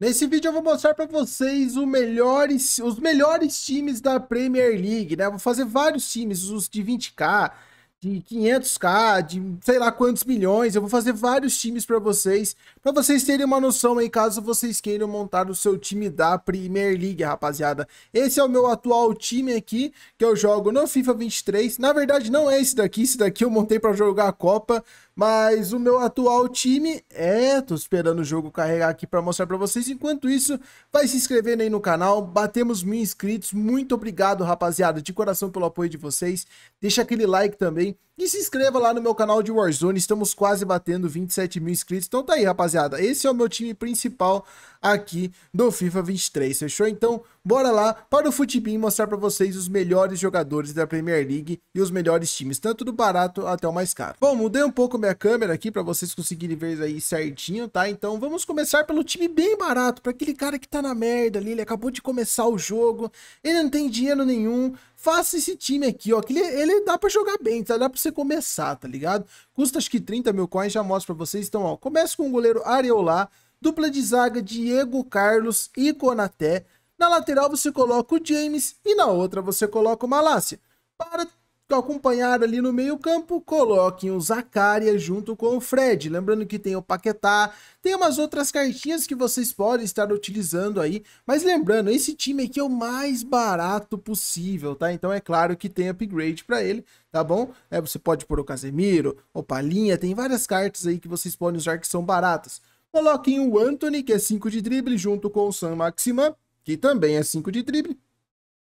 Nesse vídeo eu vou mostrar para vocês melhores, os melhores times da Premier League, né? Eu vou fazer vários times, os de 20k, de 500k, de sei lá quantos milhões. Eu vou fazer vários times para vocês para vocês terem uma noção aí, caso vocês queiram montar o seu time da Premier League, rapaziada. Esse é o meu atual time aqui, que eu jogo no FIFA 23. Na verdade, não é esse daqui, esse daqui eu montei para jogar a Copa, mas o meu atual time é, tô esperando o jogo carregar aqui para mostrar para vocês. Enquanto isso, vai se inscrevendo aí no canal. Batemos mil inscritos. Muito obrigado, rapaziada, de coração pelo apoio de vocês. Deixa aquele like também e se inscreva lá no meu canal de Warzone. Estamos quase batendo 27 mil inscritos. Então tá aí, rapaziada rapaziada. Esse é o meu time principal aqui do FIFA 23, fechou? Então, bora lá para o Futebin mostrar para vocês os melhores jogadores da Premier League e os melhores times, tanto do barato até o mais caro. Bom, mudei um pouco minha câmera aqui para vocês conseguirem ver aí certinho, tá? Então, vamos começar pelo time bem barato, para aquele cara que tá na merda ali, ele acabou de começar o jogo, ele não tem dinheiro nenhum, faça esse time aqui, ó. Que ele, ele dá para jogar bem, tá? Dá pra você começar, tá ligado? Custa acho que 30 mil coins, já mostro pra vocês. Então, ó, começa com o goleiro Areolá, dupla de zaga Diego Carlos e Conaté. Na lateral você coloca o James e na outra você coloca o Malásia. Para acompanhar ali no meio-campo, coloquem o Zacaria junto com o Fred. Lembrando que tem o Paquetá, tem umas outras cartinhas que vocês podem estar utilizando aí. Mas lembrando, esse time aqui é o mais barato possível, tá? Então é claro que tem upgrade para ele, tá bom? É, você pode pôr o Casemiro, o Palinha, tem várias cartas aí que vocês podem usar que são baratas. Coloquem o Anthony, que é 5 de drible, junto com o Sam Maximan, que também é 5 de drible.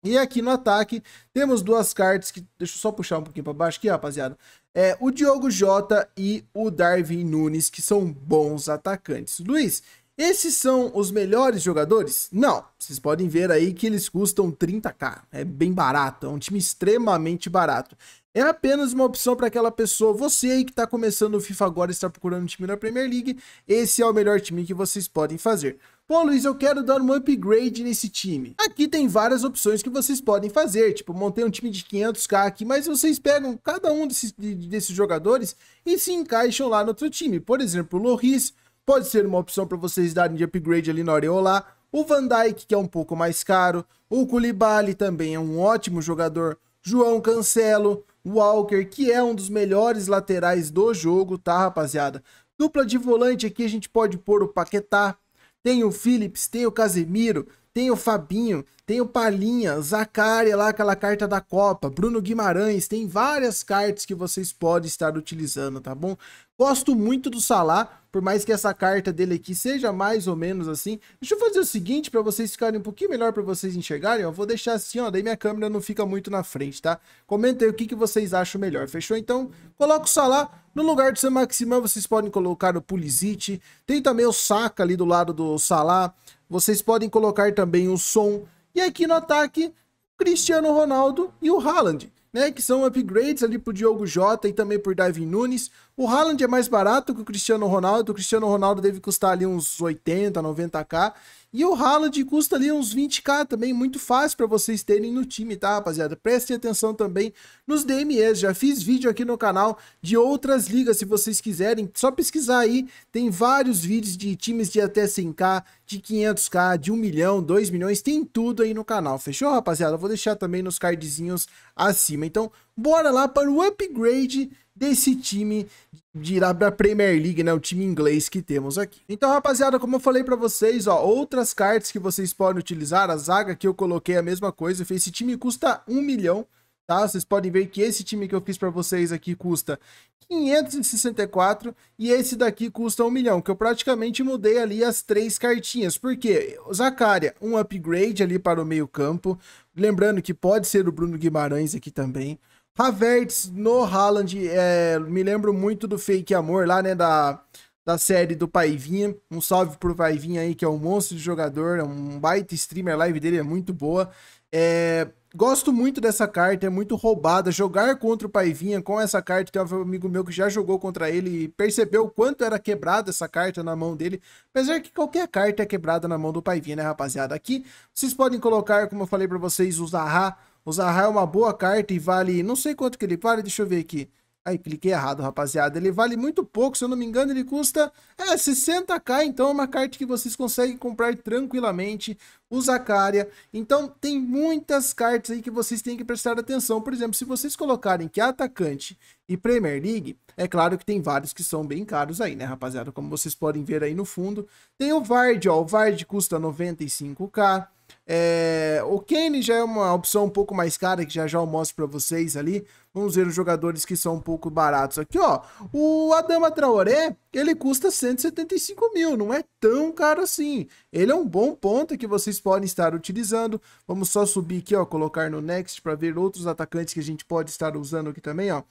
E aqui no ataque, temos duas cartas que... Deixa eu só puxar um pouquinho para baixo aqui, rapaziada. É o Diogo Jota e o Darwin Nunes, que são bons atacantes. Luiz, esses são os melhores jogadores? Não. Vocês podem ver aí que eles custam 30k. É bem barato. É um time extremamente barato. É apenas uma opção para aquela pessoa. Você aí que está começando o FIFA agora e está procurando um time na Premier League, esse é o melhor time que vocês podem fazer. Pô, Luiz, eu quero dar um upgrade nesse time. Aqui tem várias opções que vocês podem fazer. Tipo, montei um time de 500k aqui, mas vocês pegam cada um desses, desses jogadores e se encaixam lá no outro time. Por exemplo, o Loris pode ser uma opção para vocês darem de upgrade ali no Areola. O Van Dijk, que é um pouco mais caro. O Koulibaly também é um ótimo jogador. João Cancelo. Walker, que é um dos melhores laterais do jogo, tá, rapaziada? Dupla de volante aqui a gente pode pôr o Paquetá, tem o Phillips, tem o Casemiro, tem o Fabinho, tem o Palinha, Zacaria lá, aquela carta da Copa, Bruno Guimarães, tem várias cartas que vocês podem estar utilizando, tá bom? Gosto muito do Salah, por mais que essa carta dele aqui seja mais ou menos assim. Deixa eu fazer o seguinte, para vocês ficarem um pouquinho melhor, para vocês enxergarem, ó. Vou deixar assim, ó, daí minha câmera não fica muito na frente, tá? Comenta aí o que, que vocês acham melhor, fechou? Então, coloca o Salah. No lugar do seu Maximã, vocês podem colocar o Pulisic. Tem também o Saka ali do lado do Salah. Vocês podem colocar também o Som. E aqui no ataque, Cristiano Ronaldo e o Haaland né, que são upgrades ali pro Diogo Jota e também por Darwin Nunes. O Haaland é mais barato que o Cristiano Ronaldo, o Cristiano Ronaldo deve custar ali uns 80, 90k, e o Haaland custa ali uns 20k também, muito fácil para vocês terem no time, tá, rapaziada? Prestem atenção também nos DMEs, já fiz vídeo aqui no canal de outras ligas, se vocês quiserem, só pesquisar aí, tem vários vídeos de times de até 100k, de 500k, de 1 milhão, 2 milhões, tem tudo aí no canal, fechou, rapaziada? vou deixar também nos cardzinhos acima, então bora lá para o upgrade desse time de ir para a Premier League, né, o time inglês que temos aqui. Então, rapaziada, como eu falei para vocês, ó, outras cartas que vocês podem utilizar, a zaga que eu coloquei é a mesma coisa, esse time custa 1 milhão, tá? Vocês podem ver que esse time que eu fiz para vocês aqui custa 564 e esse daqui custa 1 milhão, que eu praticamente mudei ali as três cartinhas, porque Zacaria, um upgrade ali para o meio campo, lembrando que pode ser o Bruno Guimarães aqui também, Havertz no Haaland, é, me lembro muito do Fake Amor lá, né, da, da série do Paivinha. Um salve pro Paivinha aí, que é um monstro de jogador, é um baita streamer, a live dele é muito boa. É, gosto muito dessa carta, é muito roubada. Jogar contra o Paivinha com essa carta, tem um amigo meu que já jogou contra ele e percebeu o quanto era quebrada essa carta na mão dele. Apesar que qualquer carta é quebrada na mão do Paivinha, né, rapaziada? Aqui vocês podem colocar, como eu falei para vocês, o Zaha o Zaha é uma boa carta e vale... Não sei quanto que ele vale, deixa eu ver aqui. Aí, cliquei errado, rapaziada. Ele vale muito pouco, se eu não me engano, ele custa é, 60k, então é uma carta que vocês conseguem comprar tranquilamente. O Zacaria. Então, tem muitas cartas aí que vocês têm que prestar atenção. Por exemplo, se vocês colocarem que é atacante e Premier League, é claro que tem vários que são bem caros aí, né, rapaziada? Como vocês podem ver aí no fundo. Tem o Vard, ó. O Vard custa 95k. É, o Kane já é uma opção um pouco mais cara, que já já eu mostro para vocês ali. Vamos ver os jogadores que são um pouco baratos aqui, ó. O Adama Traoré, ele custa 175 mil, não é tão caro assim. Ele é um bom ponto que vocês podem estar utilizando. Vamos só subir aqui, ó, colocar no Next para ver outros atacantes que a gente pode estar usando aqui também, ó.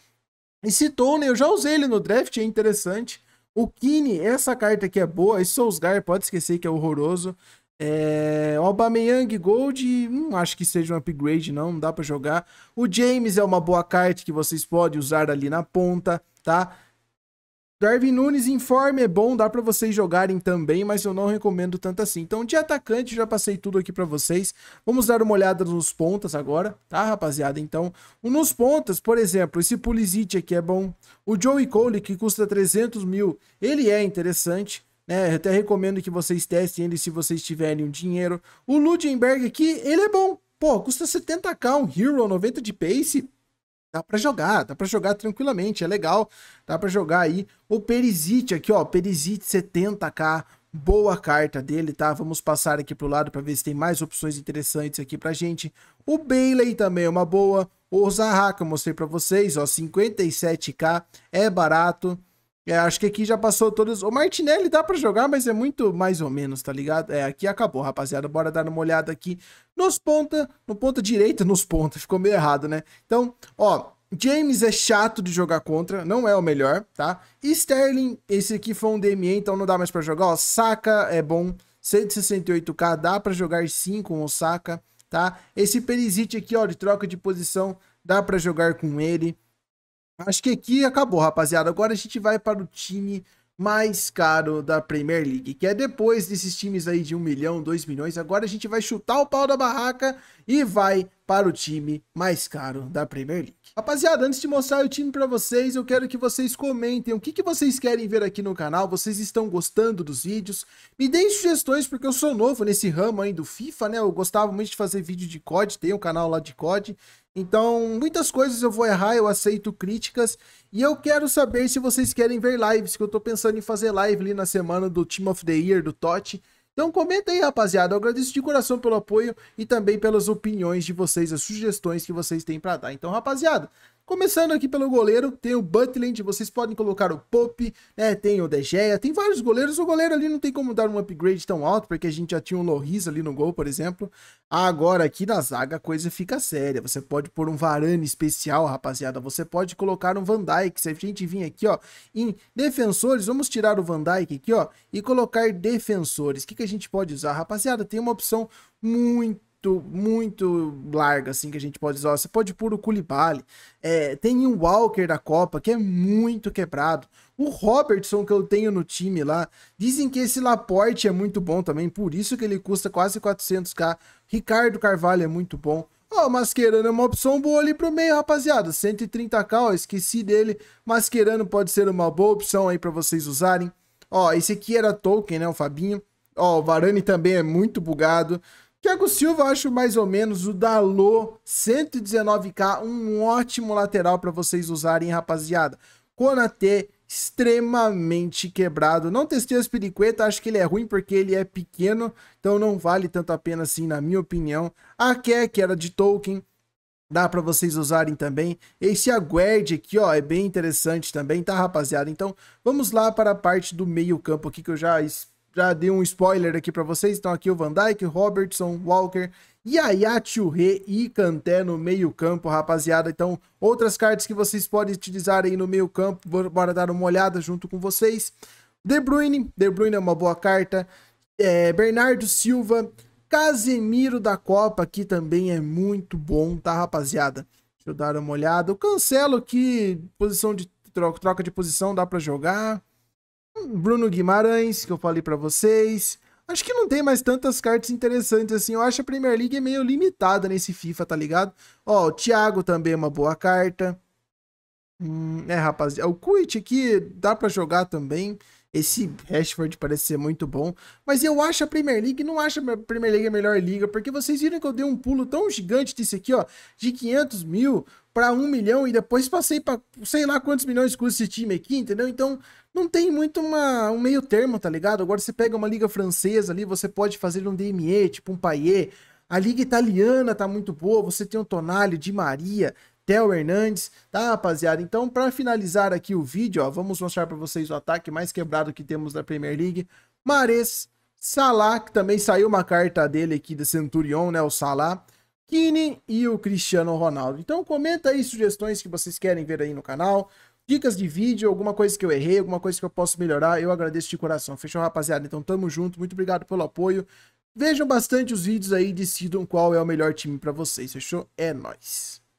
esse Citone, né, eu já usei ele no draft, é interessante. O Kine, essa carta aqui é boa. Esse Soulsgar, pode esquecer que é horroroso. É, o Aubameyang Gold, hum, acho que seja um upgrade não, não dá para jogar. O James é uma boa carta que vocês podem usar ali na ponta, tá? Darwin Nunes informe é bom, dá para vocês jogarem também, mas eu não recomendo tanto assim. Então, de atacante, já passei tudo aqui para vocês. Vamos dar uma olhada nos pontas agora, tá, rapaziada? Então, nos pontas, por exemplo, esse Pulisic aqui é bom. O Joey Cole, que custa 300 mil, ele é interessante. Né? Eu até recomendo que vocês testem ele se vocês tiverem o dinheiro. O ludenberg aqui, ele é bom. Pô, custa 70k, um Hero, 90 de pace. Dá para jogar, dá para jogar tranquilamente, é legal. Dá para jogar aí. O perisite aqui, ó, perisite 70k, boa carta dele, tá? Vamos passar aqui pro lado para ver se tem mais opções interessantes aqui pra gente. O Bailey também é uma boa. O Zaha, que eu mostrei para vocês, ó, 57k, é barato. É, acho que aqui já passou todos. O Martinelli dá para jogar, mas é muito mais ou menos, tá ligado? É, aqui acabou, rapaziada. Bora dar uma olhada aqui nos ponta, no ponta direita, nos ponta. Ficou meio errado, né? Então, ó, James é chato de jogar contra, não é o melhor, tá? Sterling, esse aqui foi um DME, então não dá mais para jogar. Ó, Saka é bom, 168k, dá para jogar sim com o Saka, tá? Esse Perisic aqui, ó, de troca de posição, dá para jogar com ele. Acho que aqui acabou, rapaziada. Agora a gente vai para o time mais caro da Premier League, que é depois desses times aí de 1 milhão, 2 milhões. Agora a gente vai chutar o pau da barraca e vai para o time mais caro da Premier League. Rapaziada, antes de mostrar o time para vocês, eu quero que vocês comentem o que, que vocês querem ver aqui no canal, vocês estão gostando dos vídeos, me deem sugestões porque eu sou novo nesse ramo aí do FIFA, né, eu gostava muito de fazer vídeo de COD, tem um canal lá de COD, então muitas coisas eu vou errar, eu aceito críticas e eu quero saber se vocês querem ver lives, que eu tô pensando em fazer live ali na semana do Team of the Year, do Totti, então comenta aí, rapaziada. Eu agradeço de coração pelo apoio e também pelas opiniões de vocês, as sugestões que vocês têm para dar. Então, rapaziada, Começando aqui pelo goleiro, tem o Butland, vocês podem colocar o Pope, né? Tem o De Gea, tem vários goleiros. O goleiro ali não tem como dar um upgrade tão alto, porque a gente já tinha um Loris ali no gol, por exemplo. Agora aqui na zaga a coisa fica séria. Você pode pôr um Varane especial, rapaziada. Você pode colocar um Van Dijk. Se a gente vir aqui, ó, em defensores, vamos tirar o Van Dijk aqui, ó, e colocar defensores. O que, que a gente pode usar, rapaziada? Tem uma opção muito muito larga, assim, que a gente pode usar. Você pode pôr o Culibale. É, tem o um Walker da Copa, que é muito quebrado. O Robertson, que eu tenho no time lá, dizem que esse Laporte é muito bom também, por isso que ele custa quase 400k. Ricardo Carvalho é muito bom. Ó, oh, Mascherano é uma opção boa ali pro meio, rapaziada. 130k, ó, esqueci dele. Mascherano pode ser uma boa opção aí para vocês usarem. Ó, esse aqui era Tolkien, né, o Fabinho. Ó, o Varane também é muito bugado. Thiago Silva, eu acho mais ou menos o Dalô 119k, um ótimo lateral para vocês usarem, rapaziada. Conaté extremamente quebrado. Não testei as periquetas, acho que ele é ruim porque ele é pequeno, então não vale tanto a pena assim, na minha opinião. A Ké, que era de Tolkien, dá para vocês usarem também. Esse Aguerd aqui, ó, é bem interessante também, tá, rapaziada? Então, vamos lá para a parte do meio campo aqui que eu já já dei um spoiler aqui para vocês. então aqui o Van Dijk, Robertson, Walker, Yaya Churre e Kanté no meio-campo, rapaziada. Então, outras cartas que vocês podem utilizar aí no meio-campo, bora dar uma olhada junto com vocês. De Bruyne, De Bruyne é uma boa carta. É, Bernardo Silva, Casemiro da Copa, que também é muito bom, tá, rapaziada? Deixa eu dar uma olhada. O Cancelo, que posição de troca, troca de posição dá para jogar. Bruno Guimarães, que eu falei para vocês. Acho que não tem mais tantas cartas interessantes assim. Eu acho a Premier League é meio limitada nesse FIFA, tá ligado? Ó, o Thiago também é uma boa carta. Hum, é, rapaziada. O Kuit aqui dá para jogar também. Esse Rashford parece ser muito bom. Mas eu acho a Premier League, não acho a Premier League a melhor liga, porque vocês viram que eu dei um pulo tão gigante disso aqui, ó, de 500 mil para 1 milhão e depois passei para sei lá quantos milhões custa esse time aqui, entendeu? Então não tem muito uma, um meio termo, tá ligado? Agora você pega uma liga francesa ali, você pode fazer um DME, tipo um Paier. A liga italiana tá muito boa, você tem o Tonali, Di Maria, Theo Hernandes, tá, rapaziada? Então, para finalizar aqui o vídeo, ó, vamos mostrar para vocês o ataque mais quebrado que temos na Premier League. Mares, Salah, que também saiu uma carta dele aqui da Centurion, né, o Salah. Kine e o Cristiano Ronaldo. Então comenta aí sugestões que vocês querem ver aí no canal, dicas de vídeo, alguma coisa que eu errei, alguma coisa que eu posso melhorar, eu agradeço de coração. Fechou, rapaziada? Então tamo junto, muito obrigado pelo apoio. Vejam bastante os vídeos aí, decidam qual é o melhor time para vocês, fechou? É nóis!